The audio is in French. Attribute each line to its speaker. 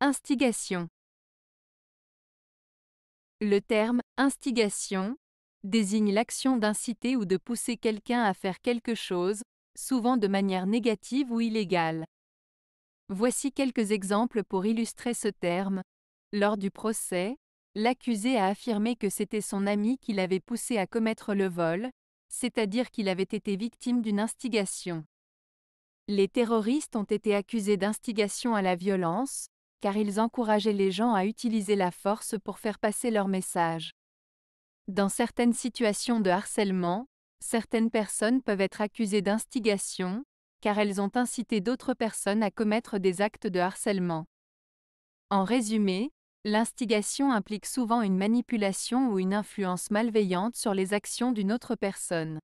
Speaker 1: Instigation. Le
Speaker 2: terme instigation désigne l'action d'inciter ou de pousser quelqu'un à faire quelque chose, souvent de manière négative ou illégale. Voici quelques exemples pour illustrer ce terme. Lors du procès, l'accusé a affirmé que c'était son ami qui l'avait poussé à commettre le vol, c'est-à-dire qu'il avait été victime d'une instigation. Les terroristes ont été accusés d'instigation à la violence, car ils encourageaient les gens à utiliser la force pour faire passer leur message. Dans certaines situations de harcèlement, certaines personnes peuvent être accusées d'instigation, car elles ont incité d'autres personnes à commettre des actes de harcèlement. En résumé, l'instigation implique souvent une manipulation ou une influence malveillante sur les actions d'une autre personne.